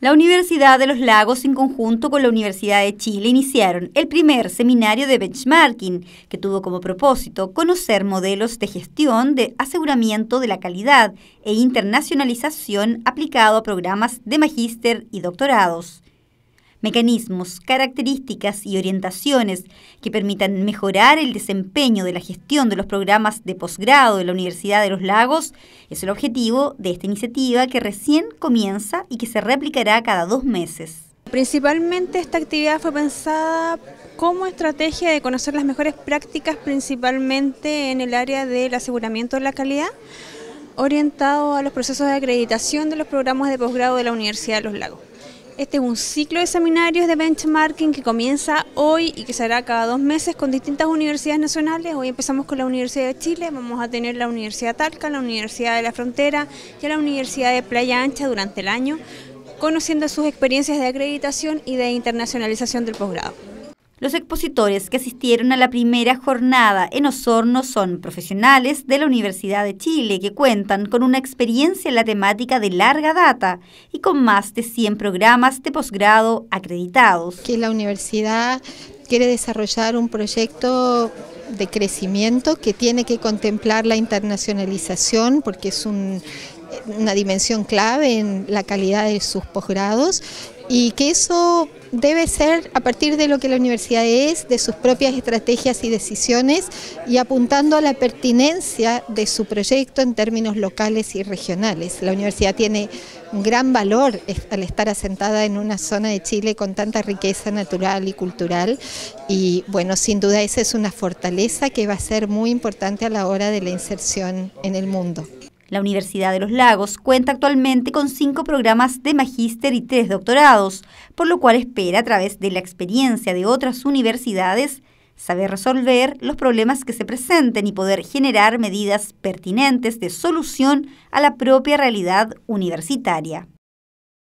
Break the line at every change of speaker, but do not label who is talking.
La Universidad de los Lagos, en conjunto con la Universidad de Chile, iniciaron el primer seminario de benchmarking, que tuvo como propósito conocer modelos de gestión de aseguramiento de la calidad e internacionalización aplicado a programas de magíster y doctorados mecanismos, características y orientaciones que permitan mejorar el desempeño de la gestión de los programas de posgrado de la Universidad de los Lagos es el objetivo de esta iniciativa que recién comienza y que se replicará cada dos meses.
Principalmente esta actividad fue pensada como estrategia de conocer las mejores prácticas principalmente en el área del aseguramiento de la calidad orientado a los procesos de acreditación de los programas de posgrado de la Universidad de los Lagos. Este es un ciclo de seminarios de benchmarking que comienza hoy y que será cada dos meses con distintas universidades nacionales. Hoy empezamos con la Universidad de Chile, vamos a tener la Universidad de Talca, la Universidad de la Frontera y la Universidad de Playa Ancha durante el año, conociendo sus experiencias de acreditación y de internacionalización del posgrado. Los expositores que
asistieron a la primera jornada en Osorno son profesionales de la Universidad de Chile que cuentan con una experiencia en la temática de larga data y con más de 100
programas de posgrado acreditados. Que la universidad quiere desarrollar un proyecto de crecimiento que tiene que contemplar la internacionalización porque es una dimensión clave en la calidad de sus posgrados y que eso debe ser a partir de lo que la universidad es, de sus propias estrategias y decisiones y apuntando a la pertinencia de su proyecto en términos locales y regionales. La universidad tiene un gran valor al estar asentada en una zona de Chile con tanta riqueza natural y cultural y bueno, sin duda esa es una fortaleza que va a ser muy importante a la hora de la inserción en el mundo. La Universidad de los Lagos cuenta actualmente con cinco programas de magíster y tres
doctorados, por lo cual espera, a través de la experiencia de otras universidades, saber resolver los problemas que se presenten y poder generar medidas pertinentes de solución a la propia realidad universitaria.